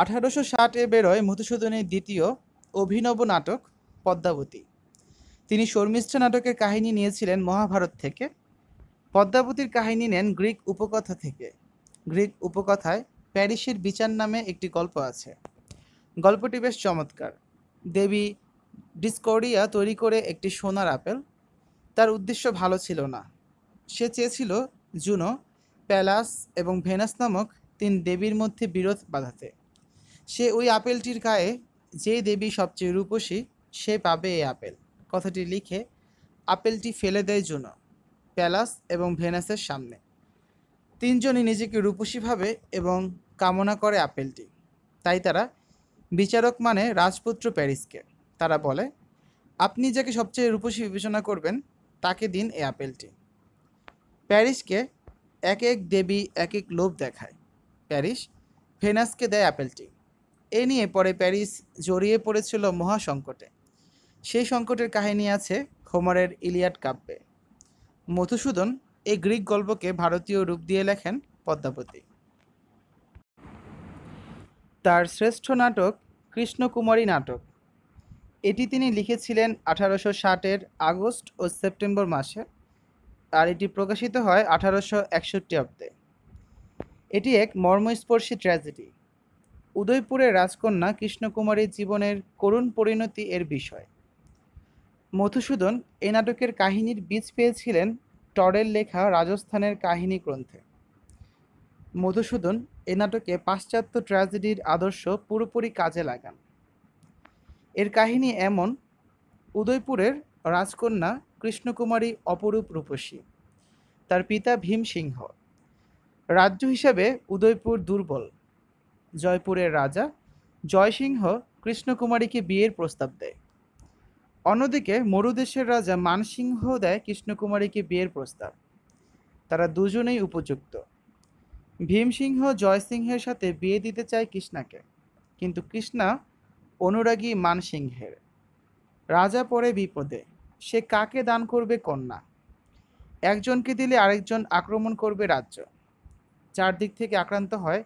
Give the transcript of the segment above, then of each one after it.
আঠারোশো ষাটে বেরোয় মধুসূদনের দ্বিতীয় অভিনব নাটক পদ্মাবতী তিনি শর্মিষ্ঠা নাটকের কাহিনী নিয়েছিলেন মহাভারত থেকে পদ্মাবতীর কাহিনী নেন গ্রিক উপকথা থেকে গ্রিক উপকথায় প্যারিসের বিচার নামে একটি গল্প আছে গল্পটি বেশ চমৎকার দেবী ডিসকোরিয়া তৈরি করে একটি সোনার আপেল তার উদ্দেশ্য ভালো ছিল না সে চেয়েছিল জুনো প্যালাস এবং ভেনাস নামক তিন দেবীর মধ্যে বিরোধ বাঁধাতে সে ওই আপেলটির গায়ে যে দেবী সবচেয়ে রূপসী সে পাবে এই আপেল কথাটি লিখে আপেলটি ফেলে দেয় জুনো প্যালাস এবং ভেনাসের সামনে তিনজনই নিজেকে রূপসী ভাবে এবং কামনা করে আপেলটি তাই তারা বিচারক মানে রাজপুত্র প্যারিসকে তারা বলে আপনি যাকে সবচেয়ে রূপসী বিবেচনা করবেন তাকে দিন এই আপেলটি প্যারিসকে এক এক দেবী এক এক লোভ দেখায় প্যারিস ভেনাসকে দেয় আপেলটি এ নিয়ে পরে প্যারিস জড়িয়ে পড়েছিল মহাসংকটে সেই সংকটের কাহিনী আছে হোমারের ইলিয়াট কাব্যে মধুসূদন এই গ্রিক গল্পকে ভারতীয় রূপ দিয়ে লেখেন পদ্মাবতী তার শ্রেষ্ঠ নাটক কৃষ্ণকুমারী নাটক এটি তিনি লিখেছিলেন আঠারোশো ষাটের আগস্ট ও সেপ্টেম্বর মাসে আর এটি প্রকাশিত হয় আঠারোশো একষট্টি অব্দে এটি এক মর্মস্পর্শী ট্র্যাজেডি উদয়পুরের রাজকন্যা কৃষ্ণকুমারীর জীবনের করুণ পরিণতি এর বিষয় মধুসূদন এ নাটকের কাহিনীর বীজ পেয়েছিলেন টরের লেখা রাজস্থানের কাহিনী গ্রন্থে মধুসূদন এ নাটকে পাশ্চাত্য ট্র্যাজেডির আদর্শ পুরোপুরি কাজে লাগান এর কাহিনী এমন উদয়পুরের রাজকন্যা কৃষ্ণকুমারী অপরূপ রূপসী তার পিতা ভীম সিংহ রাজ্য হিসাবে উদয়পুর দুর্বল জয়পুরের রাজা জয়সিংহ কৃষ্ণকুমারীকে বিয়ের প্রস্তাব দেয় অন্যদিকে মরুদেশের রাজা মানসিংহ দেয় কৃষ্ণকুমারীকে বিয়ের প্রস্তাব তারা দুজনেই উপযুক্ত ভীমসিংহ জয়সিংহের সাথে বিয়ে দিতে চায় কৃষ্ণাকে কিন্তু কৃষ্ণা অনুরাগী মানসিংহের রাজা পরে বিপদে সে কাকে দান করবে কন্যা একজনকে দিলে আরেকজন আক্রমণ করবে রাজ্য চারদিক থেকে আক্রান্ত হয়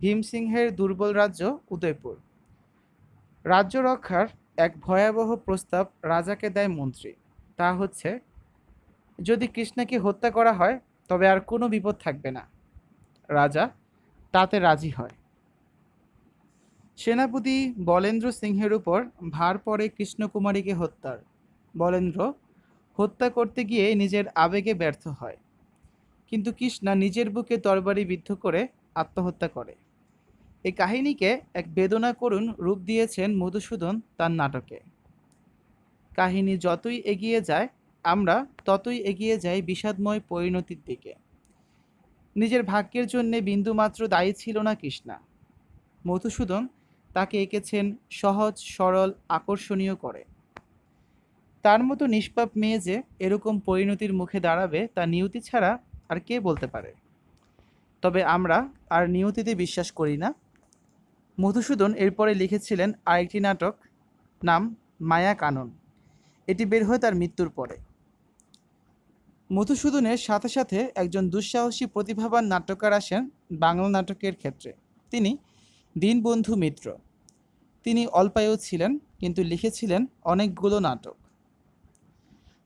ভীম সিংহের দুর্বল রাজ্য উদয়পুর রাজ্য রক্ষার এক ভয়াবহ প্রস্তাব রাজাকে দেয় মন্ত্রী তা হচ্ছে যদি কৃষ্ণাকে হত্যা করা হয় তবে আর কোনো বিপদ থাকবে না রাজা তাতে রাজি হয় সেনাপতি বলেন্দ্র সিংহের উপর ভার পড়ে কৃষ্ণকুমারীকে হত্যার বলেন্দ্র হত্যা করতে গিয়ে নিজের আবেগে ব্যর্থ হয় কিন্তু কৃষ্ণা নিজের বুকে তরবারি বিদ্ধ করে আত্মহত্যা করে এই কাহিনীকে এক বেদনা করুন রূপ দিয়েছেন মধুসূদন তার নাটকে কাহিনী যতই এগিয়ে যায় আমরা ততই এগিয়ে যাই বিষাদময় পরিণতির দিকে নিজের ভাগ্যের জন্যে বিন্দুমাত্র দায়ী ছিল না কৃষ্ণা মধুসূদন তাকে এঁকেছেন সহজ সরল আকর্ষণীয় করে তার মতো নিষ্পাপ মেয়ে যে এরকম পরিণতির মুখে দাঁড়াবে তা নিয়তি ছাড়া আর কে বলতে পারে তবে আমরা আর নিয়তিতে বিশ্বাস করি না মধুসূদন এরপরে লিখেছিলেন আরেকটি নাটক নাম মায়া কানন এটি বের হয় তার মৃত্যুর পরে মধুসূদনের সাথে সাথে একজন দুঃসাহসী প্রতিভাবান নাট্যকার আসেন বাংলা নাটকের ক্ষেত্রে তিনি দীনবন্ধু মিত্র তিনি অল্পায়ু ছিলেন কিন্তু লিখেছিলেন অনেকগুলো নাটক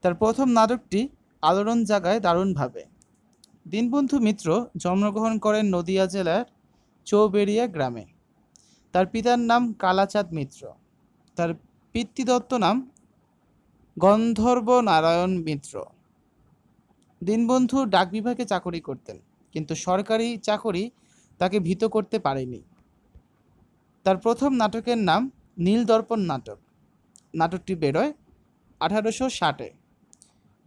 তার প্রথম নাটকটি আলোড়ন জাগায় দারুণভাবে দীনবন্ধু মিত্র জন্মগ্রহণ করেন নদিয়া জেলার চৌবেড়িয়া গ্রামে তার পিতার নাম কালাচাঁদ মিত্র তার পিতৃদত্ত নাম গন্ধর্ব নারায়ণ মিত্র দীনবন্ধু ডাক বিভাগে চাকরি করতেন কিন্তু সরকারি চাকরি তাকে ভীত করতে পারেনি তার প্রথম নাটকের নাম নীলদর্পণ নাটক নাটকটি বেরোয় আঠারোশো ষাটে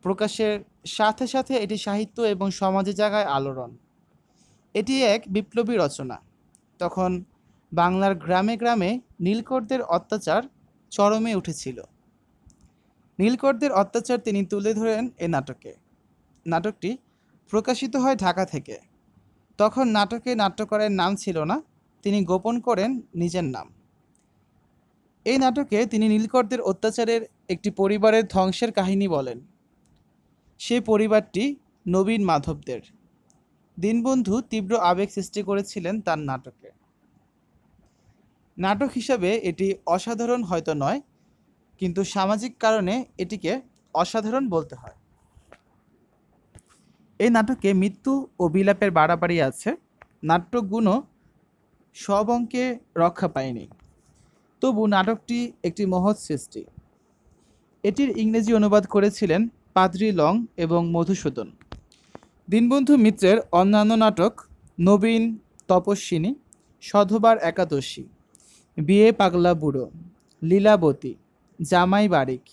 প্রকাশের সাথে সাথে এটি সাহিত্য এবং সমাজে জাগায় আলোড়ন এটি এক বিপ্লবী রচনা তখন বাংলার গ্রামে গ্রামে নীলকরদের অত্যাচার চরমে উঠেছিল নীলকরদের অত্যাচার তিনি তুলে ধরেন এ নাটকে নাটকটি প্রকাশিত হয় ঢাকা থেকে তখন নাটকে নাট্যকরের নাম ছিল না তিনি গোপন করেন নিজের নাম এই নাটকে তিনি নীলকরদের অত্যাচারের একটি পরিবারের ধ্বংসের কাহিনী বলেন সে পরিবারটি নবীন মাধবদের দীনবন্ধু তীব্র আবেগ সৃষ্টি করেছিলেন তার নাটকে নাটক হিসাবে এটি অসাধারণ হয়তো নয় কিন্তু সামাজিক কারণে এটিকে অসাধারণ বলতে হয় এই নাটকে মৃত্যু ও বিলাপের বাড়াবাড়ি আছে নাট্যগুণও সব অঙ্কে রক্ষা পায়নি তবু নাটকটি একটি মহৎ সৃষ্টি এটির ইংরেজি অনুবাদ করেছিলেন পাদ্রি লং এবং মধুসূদন দীনবন্ধু মিত্রের অন্যান্য নাটক নবীন তপস্বিনী সধবার একাদশী বিয়ে পাগলা বুড়ো লীলাবতী জামাই বারিক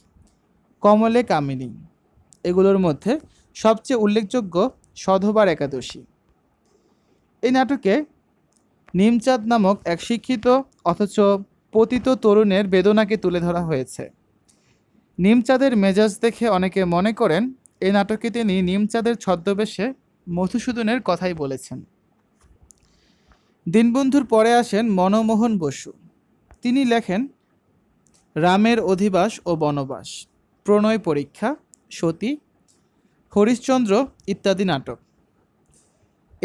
কমলে কামিনী এগুলোর মধ্যে সবচেয়ে উল্লেখযোগ্য সধবার একাদশী এই নাটকে নিমচাঁদ নামক এক শিক্ষিত অথচ পতিত তরুণের বেদনাকে তুলে ধরা হয়েছে নিমচাঁদের মেজাজ দেখে অনেকে মনে করেন এ নাটকে তিনি নিমচাঁদের ছদ্মবেশে মধুসূদনের কথাই বলেছেন দীনবন্ধুর পরে আসেন মনমোহন বসু তিনি লেখেন রামের অধিবাস ও বনবাস প্রণয় পরীক্ষা সতী হরিশ্চন্দ্র ইত্যাদি নাটক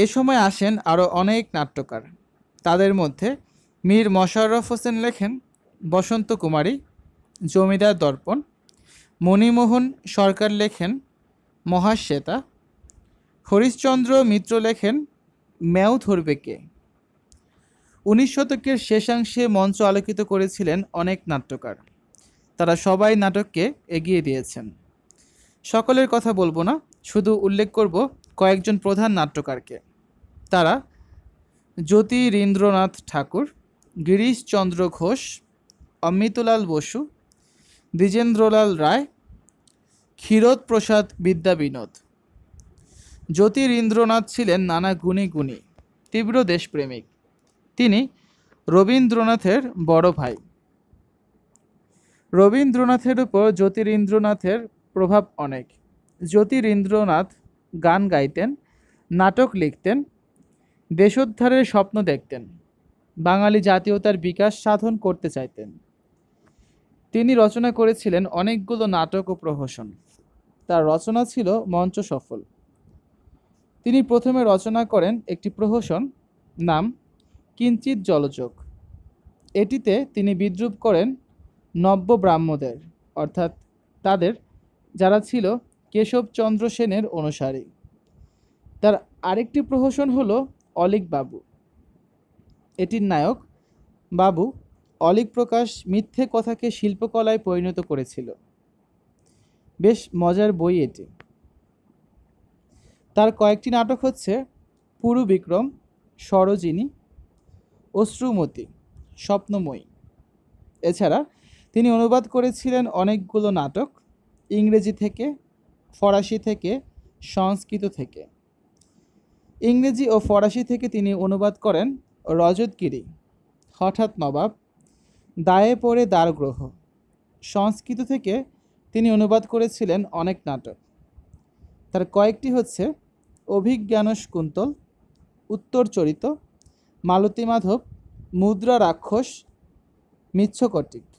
এ সময় আসেন আরও অনেক নাট্যকার তাদের মধ্যে মীর মশাররফ হোসেন লেখেন বসন্ত কুমারী জমিদার দর্পণ মণিমোহন সরকার লেখেন মহাশ্বেতা হরিশ্চন্দ্র মিত্র লেখেন ম্যাও ধরবে কে উনিশ শতকের শেষাংশে মঞ্চ আলোকিত করেছিলেন অনেক নাট্যকার তারা সবাই নাটককে এগিয়ে দিয়েছেন সকলের কথা বলবো না শুধু উল্লেখ করব কয়েকজন প্রধান নাট্যকারকে তারা জ্যোতিরীন্দ্রনাথ ঠাকুর গিরিশচন্দ্র ঘোষ অমিতলাল বসু দ্বিজেন্দ্রলাল রায় ক্ষীরোদ প্রসাদ বিদ্যা বিনোদ জ্যোতিরীন্দ্রনাথ ছিলেন নানা গুণী গুণী তীব্র দেশপ্রেমিক তিনি রবীন্দ্রনাথের বড় ভাই রবীন্দ্রনাথের উপর জ্যোতিরীন্দ্রনাথের প্রভাব অনেক জ্যোতিরীন্দ্রনাথ গান গাইতেন নাটক লিখতেন দেশোদ্ধারের স্বপ্ন দেখতেন বাঙালি জাতীয়তার বিকাশ সাধন করতে চাইতেন তিনি রচনা করেছিলেন অনেকগুলো নাটক ও প্রহসন তার রচনা ছিল মঞ্চ সফল তিনি প্রথমে রচনা করেন একটি প্রহসন নাম কিঞ্চিত জলযোগ এটিতে তিনি বিদ্রুপ করেন নব্য ব্রাহ্মদের অর্থাৎ তাদের যারা ছিল কেশবচন্দ্র সেনের অনুসারী তার আরেকটি প্রহসন হল অলিক বাবু এটির নায়ক বাবু অলিক প্রকাশ মিথ্যে কথাকে শিল্পকলায় পরিণত করেছিল বেশ মজার বই এটি তার কয়েকটি নাটক হচ্ছে পুরু বিক্রম সরোজিনী অশ্রুমতি স্বপ্নময়ী এছাড়া তিনি অনুবাদ করেছিলেন অনেকগুলো নাটক ইংরেজি থেকে ফরাসি থেকে সংস্কৃত থেকে ইংরেজি ও ফরাসি থেকে তিনি অনুবাদ করেন রজতগিরি হঠাৎ নবাব দায়ে পড়ে গ্রহ সংস্কৃত থেকে তিনি অনুবাদ করেছিলেন অনেক নাটক তার কয়েকটি হচ্ছে অভিজ্ঞানশকুন্তল উত্তর চরিত মালতী মাধব মুদ্রা রাক্ষস মিচ্ছকটিক